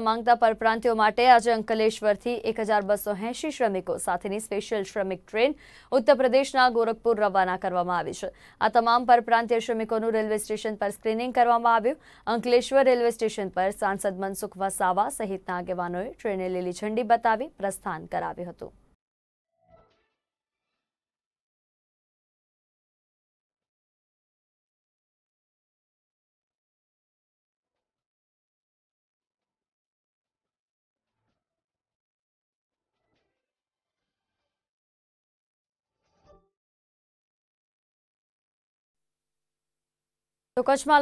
માંંગતા પરપ્રાંતીયો માટે આજે અંકલેશ્વરથી 1280 શ્રમિકો સાથેની સ્પેશિયલ શ્રમિક ટ્રેન ઉત્તરપ્રદેશના ગોરખપુર રવાના કરવામાં આવી છે આ તમામ પરપ્રાંતીય શ્રમિકોનો રેલવે સ્ટેશન પર સ્ક્રીનિંગ કરવામાં આવ્યું અંકલેશ્વર રેલવે સ્ટેશન પર સાંસદ મનસુખ વસાવા સહિત આગેવાનોએ ટ્રેનને લીલી ઝંડી બતાવી પ્રસ્થાન કરાવ્યું હતું તો કચ્છમાં